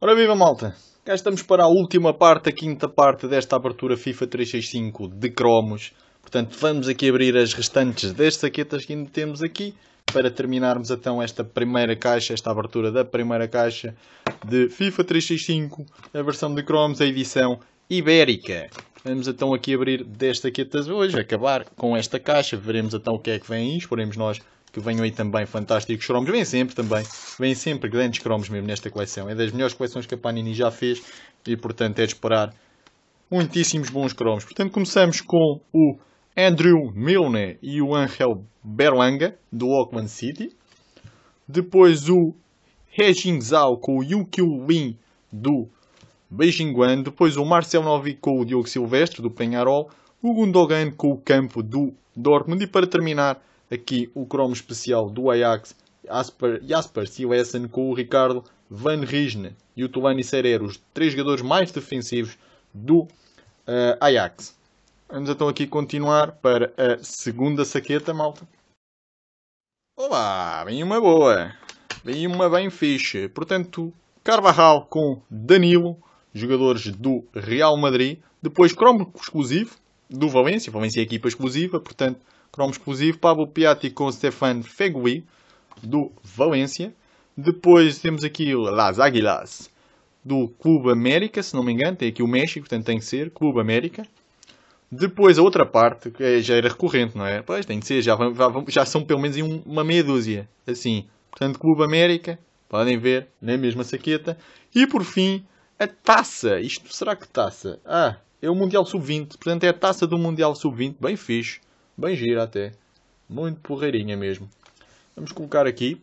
Ora viva malta! Cá estamos para a última parte, a quinta parte desta abertura FIFA 365 de cromos. Portanto, vamos aqui abrir as restantes das saquetas que ainda temos aqui para terminarmos então esta primeira caixa, esta abertura da primeira caixa de FIFA 365, a versão de cromos, a edição ibérica. Vamos então aqui abrir desta queta hoje, acabar com esta caixa, veremos então o que é que vem aí, esperemos nós que venham aí também fantásticos cromos. Vêm sempre também, vêm sempre grandes cromos mesmo nesta coleção. É das melhores coleções que a Panini já fez e, portanto, é de esperar muitíssimos bons cromos. Portanto, começamos com o Andrew Milne e o Angel Berlanga, do Auckland City. Depois o He Jingzhao com o Yukio Lin, do Beijing Guan. Depois o Marcel Novi com o Diogo Silvestre, do Penharol. O Gundogan com o campo do Dortmund. E para terminar, Aqui o cromo especial do Ajax, Jasper Silesen com o Ricardo Van Riesne e o Tulani Serero, os três jogadores mais defensivos do uh, Ajax. Vamos então aqui continuar para a segunda saqueta, malta. Olá, vem uma boa, vem uma bem fixe. Portanto, Carvajal com Danilo, jogadores do Real Madrid. Depois, cromo exclusivo do Valência, Valência é equipa exclusiva, portanto, Cromo exclusivo. Pablo Piatti com Stefan Fegui, do Valência. Depois temos aqui Las Águilas, do Clube América, se não me engano. Tem aqui o México, portanto tem que ser Clube América. Depois a outra parte, que é- já era recorrente, não é? Pois tem que ser, já, já, já são pelo menos uma meia dúzia, assim. Portanto, Clube América, podem ver, na mesma saqueta. E por fim, a taça. Isto será que taça? Ah, é o Mundial Sub-20, portanto é a taça do Mundial Sub-20, bem fixe. Bem gira até. Muito porreirinha mesmo. Vamos colocar aqui.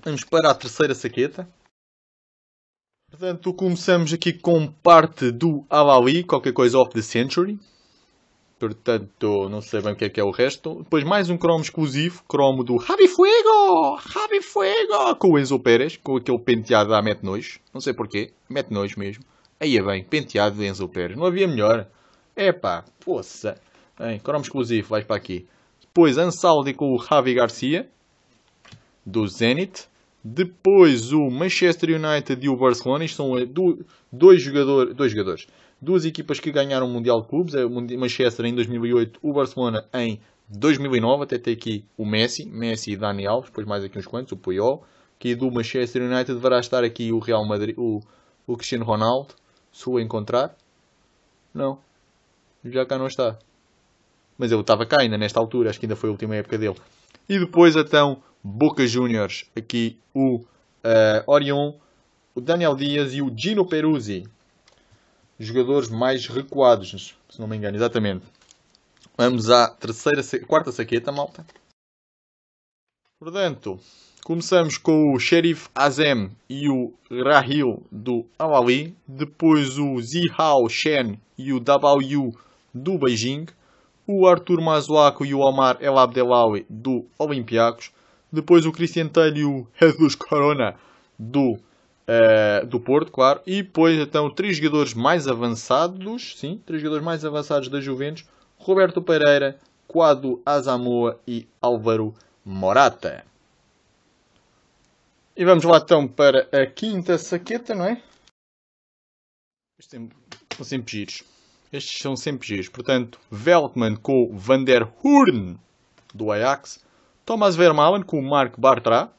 Vamos para a terceira saqueta. Portanto, começamos aqui com parte do Alali, qualquer coisa off the century. Portanto, não sei bem o que é que é o resto. Depois mais um cromo exclusivo, cromo do Rabi Fuego! Rabi Fuego! Com o Enzo Pérez, com aquele penteado da Mete Nojo. Não sei porquê, Mete Nojo mesmo. Aí é bem, penteado de Enzo Pérez. Não havia melhor. Epá, poça. Em exclusivo, vais para aqui. Depois Ansaldi com o Javi Garcia, do Zenit. Depois o Manchester United e o Barcelona. Isto são eh, dois, jogador, dois jogadores. Duas equipas que ganharam o Mundial de Clubes. Eh, o Manchester em 2008, o Barcelona em 2009. Até tem aqui o Messi. Messi e Dani Alves. Depois mais aqui uns quantos. O Puyol. Aqui do Manchester United deverá estar aqui o Real Madrid. O, o Cristiano Ronaldo. Se o encontrar. Não. Já cá não está mas ele estava cá ainda nesta altura, acho que ainda foi a última época dele. E depois, então, Boca Juniors, aqui o uh, Orion, o Daniel Dias e o Gino Peruzzi, jogadores mais recuados, se não me engano, exatamente. Vamos à terceira, quarta saqueta, malta. Portanto, começamos com o Sheriff Azem e o Rahil do Awali, depois o Zihao Shen e o Dabao Yu do Beijing, o Arthur Mazuaco e o Omar El Abdelawi do Olympiacos, depois o Cristian Telho e o Jesus Corona do, uh, do Porto, claro, e depois então três jogadores mais avançados, sim, três jogadores mais avançados da Juventus, Roberto Pereira, Quado Azamoa e Álvaro Morata. E vamos lá então para a quinta saqueta, não é? estão é sempre giros. Estes são sempre giros. Portanto, Veltman com o Van der Hoorn do Ajax. Thomas Vermaelen com o Mark Bartra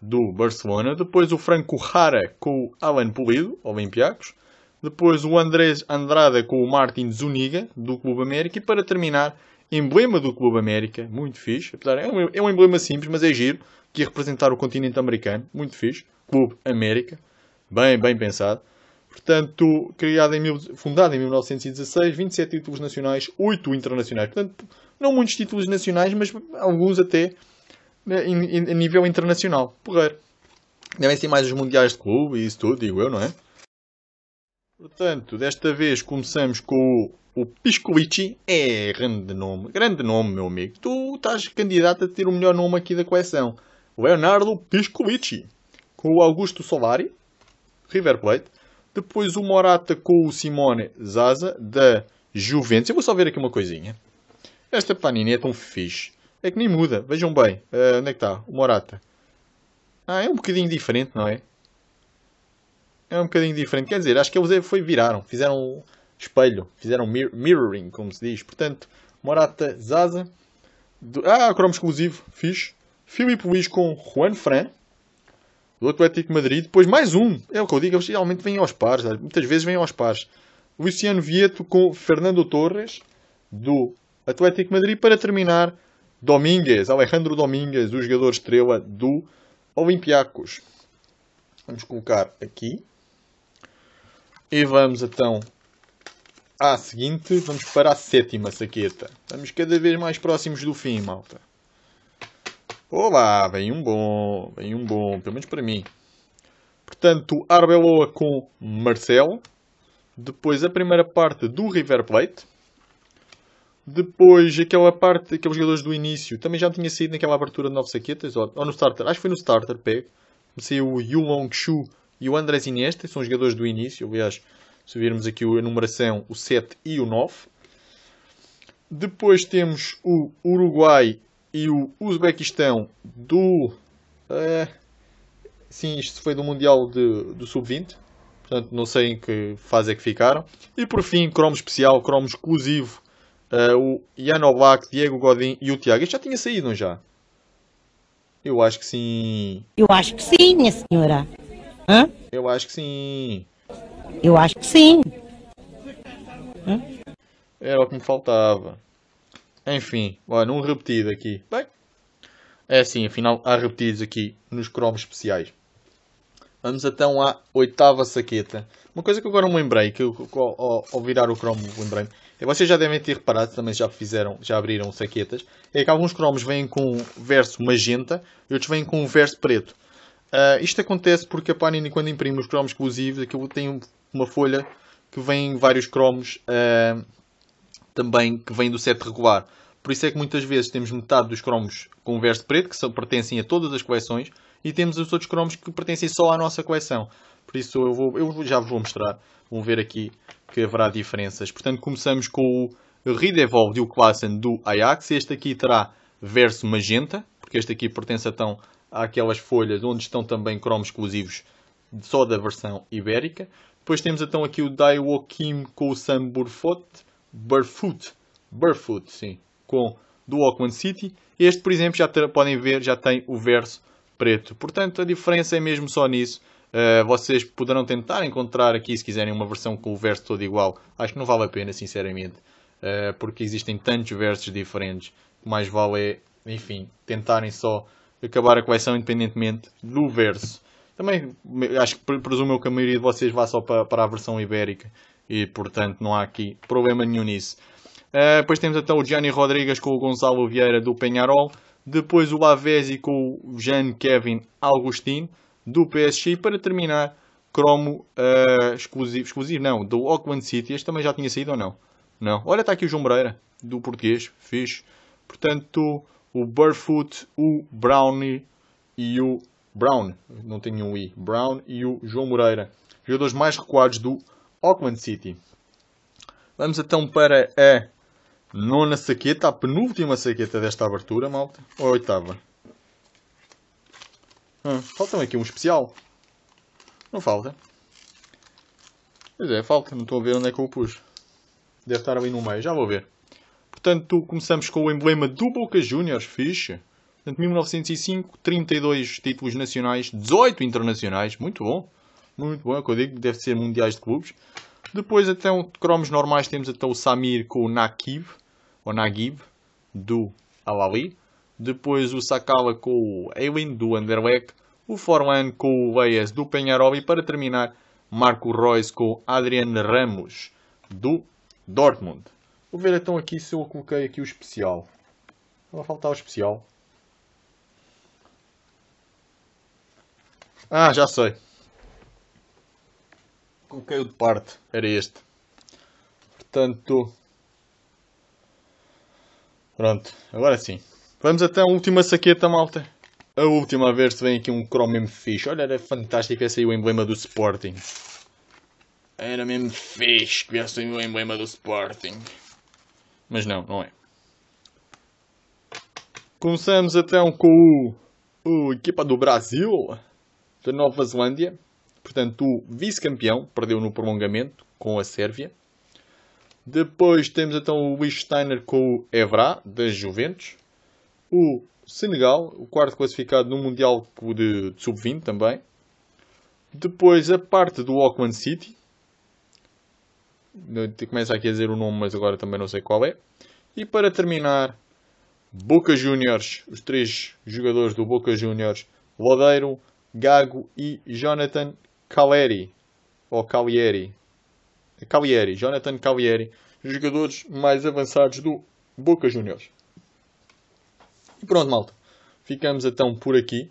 do Barcelona. Depois o Franco Jara com o Alan Polido, Olympiacos. Depois o Andrés Andrada com o Martin Zuniga do Clube América. E para terminar, emblema do Clube América. Muito fixe. Apesar, é, um, é um emblema simples, mas é giro. Que ia representar o continente americano. Muito fixe. Clube América. Bem, bem pensado. Portanto, criado em mil, fundada em 1916, 27 títulos nacionais, 8 internacionais. Portanto, não muitos títulos nacionais, mas alguns até né, a nível internacional. Porreiro. Devem ser mais os mundiais de clube e isso tudo, digo eu, não é? Portanto, desta vez começamos com o, o Piscovici. É, grande nome. Grande nome, meu amigo. Tu estás candidato a ter o melhor nome aqui da coleção. Leonardo Piscovici. Com o Augusto Solari, River Plate. Depois o Morata com o Simone Zaza, da Juventus. Eu vou só ver aqui uma coisinha. Esta Panini é tão fixe. É que nem muda. Vejam bem. Uh, onde é que está? O Morata. Ah, é um bocadinho diferente, não é? É um bocadinho diferente. Quer dizer, acho que eles é, foi, viraram. Fizeram espelho. Fizeram mir mirroring, como se diz. Portanto, Morata Zaza. Do... Ah, cromo exclusivo. Fixe. Filipe Luiz com Juan Fran do Atlético Madrid, depois mais um. É o que eu digo, realmente vêm aos pares, muitas vezes vêm aos pares. Luciano Vieto com Fernando Torres, do Atlético Madrid, para terminar, Domingues, Alejandro Domingues, o jogador estrela do Olympiacos. Vamos colocar aqui. E vamos então à seguinte, vamos para a sétima saqueta. Estamos cada vez mais próximos do fim, malta. Olá, vem um bom, vem um bom, pelo menos para mim. Portanto, Arbeloa com Marcelo. Depois a primeira parte do River Plate. Depois aquela parte, aqueles jogadores do início. Também já tinha saído naquela abertura de 9 saquetas. Ou, ou, no starter, acho que foi no starter, pego. Saiu o Yu Long Shu e o Andrés Iniesta. São jogadores do início. Aliás, se virmos aqui a numeração, o 7 e o 9. Depois temos o Uruguai e o Uzbequistão do. É, sim, isto foi do Mundial de, do Sub-20. Portanto, não sei em que fase é que ficaram. E por fim, cromo especial, cromo exclusivo. É, o Janovac, Diego Godin e o Tiago. Isto já tinha saído, não já? Eu acho que sim. Eu acho que sim, minha senhora. Hã? Eu acho que sim. Eu acho que sim. Hã? Era o que me faltava. Enfim, olha, um repetido aqui. Bem, é assim, afinal há repetidos aqui nos cromos especiais. Vamos então à oitava saqueta. Uma coisa que agora me lembrei, que ao, ao, ao virar o cromo lembrei-me, é, vocês já devem ter reparado, também já fizeram, já abriram saquetas, é que alguns cromos vêm com um verso magenta e outros vêm com um verso preto. Uh, isto acontece porque a Panini, quando imprime os cromos exclusivos, aquilo tem uma folha que vem vários cromos uh, também que vem do set regular. Por isso é que muitas vezes temos metade dos cromos com o verso preto, que são, pertencem a todas as coleções, e temos os outros cromos que pertencem só à nossa coleção. Por isso eu, vou, eu já vos vou mostrar. Vão ver aqui que haverá diferenças. Portanto, começamos com o de Dilklassen do Ajax. Este aqui terá verso magenta, porque este aqui pertence então àquelas folhas onde estão também cromos exclusivos só da versão ibérica. Depois temos então aqui o Daiwo Kim com o Samburfot, Barefoot, Barefoot, sim, com do Auckland City. Este, por exemplo, já ter, podem ver, já tem o verso preto. Portanto, a diferença é mesmo só nisso. Uh, vocês poderão tentar encontrar aqui, se quiserem, uma versão com o verso todo igual. Acho que não vale a pena, sinceramente, uh, porque existem tantos versos diferentes. O mais vale é, enfim, tentarem só acabar a coleção independentemente do verso. Também acho que presumo eu que a maioria de vocês vá só para, para a versão ibérica, e portanto não há aqui problema nenhum nisso. Uh, depois temos até então o Gianni Rodrigues com o Gonçalo Vieira do Penharol, depois o Lavezzi com o Jean Kevin Augustin do PSG e para terminar cromo uh, exclusivo, exclusivo não, do Auckland City, este também já tinha saído ou não? Não, olha está aqui o João Moreira do português, fixe, portanto o Barfoot o Brownie e o Brown, não tenho um I, Brown e o João Moreira, jogadores mais recuados do Auckland City. Vamos então para a nona saqueta, a penúltima saqueta desta abertura, malta. Ou a oitava? Hum, faltam aqui um especial. Não falta. Pois é, falta. Não estou a ver onde é que eu o pus. Deve estar ali no meio. Já vou ver. Portanto, começamos com o emblema do Boca Juniors. Fixe. Portanto, 1905, 32 títulos nacionais, 18 internacionais. Muito bom muito bom, é o que eu digo, deve ser mundiais de clubes. Depois, até um, cromos normais, temos até o Samir com o Nakib, ou Nagib, do Alali. Depois o Sakala com o Eilin, do Anderlecht. O Forlan com o Leias, do Penharol. E para terminar, Marco Reus com o Adrian Ramos, do Dortmund. Vou ver então aqui se eu coloquei aqui o especial. Vai faltar o especial. Ah, já sei coloquei-o de parte. Era este. Portanto. Pronto, agora sim. Vamos até a última saqueta, malta. A última, a ver se vem aqui um Chrome mesmo fixe. Olha, era fantástico esse aí o emblema do Sporting. Era mesmo fixe que viesse o emblema do Sporting. Mas não, não é. Começamos então com o, o equipa do Brasil, da Nova Zelândia. Portanto, o vice-campeão perdeu no prolongamento com a Sérvia. Depois temos então o Steiner com o Evra, da Juventus. O Senegal, o quarto classificado no Mundial de, de Sub-20 também. Depois a parte do Auckland City. Começa aqui a dizer o nome, mas agora também não sei qual é. E para terminar, Boca Juniors, os três jogadores do Boca Juniors, Lodeiro, Gago e Jonathan, Caleri, ou Calieri, é Calieri, Jonathan Calieri, os jogadores mais avançados do Boca Juniors. E pronto, malta. Ficamos então por aqui.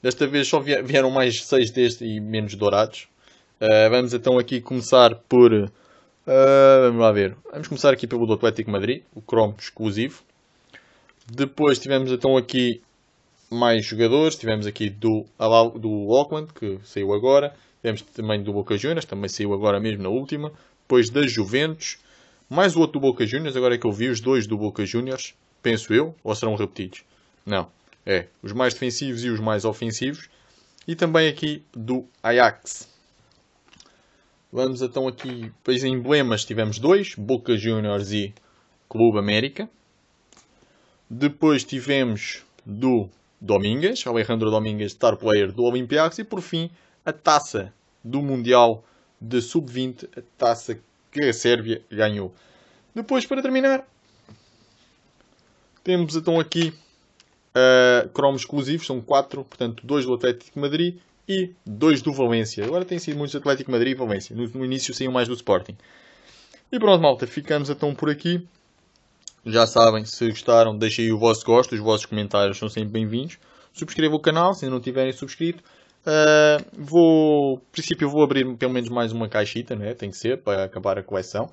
Desta vez só vieram mais 6 deste e menos dourados. Uh, vamos então aqui começar por. Uh, vamos lá ver. Vamos começar aqui pelo do Atlético Madrid, o Chrome exclusivo. Depois tivemos então aqui mais jogadores. Tivemos aqui do, do Auckland, que saiu agora. Tivemos também do Boca Juniors, também saiu agora mesmo na última. Depois da Juventus. Mais o outro do Boca Juniors, agora é que eu vi os dois do Boca Juniors, penso eu, ou serão repetidos? Não. É, os mais defensivos e os mais ofensivos. E também aqui do Ajax. Vamos então aqui em emblemas. Tivemos dois, Boca Juniors e Clube América. Depois tivemos do Domingues, Alejandro Domingues, star player do Olympiacos, e por fim a taça do Mundial de Sub-20, a taça que a Sérvia ganhou. Depois, para terminar, temos então aqui uh, cromos exclusivos, são quatro, portanto, dois do Atlético Madrid e dois do Valência. Agora tem sido muitos Atlético Madrid e Valência, no, no início saiu mais do Sporting. E pronto, malta, ficamos então por aqui. Já sabem, se gostaram, deixem o vosso gosto, os vossos comentários são sempre bem-vindos. Subscrevam o canal se ainda não tiverem subscrito. Uh, vou, princípio, vou abrir pelo menos mais uma caixita, né? tem que ser, para acabar a coleção.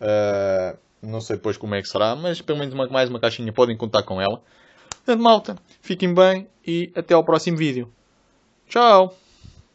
Uh, não sei depois como é que será, mas pelo menos uma, mais uma caixinha podem contar com ela. Portanto, malta, fiquem bem e até ao próximo vídeo. Tchau!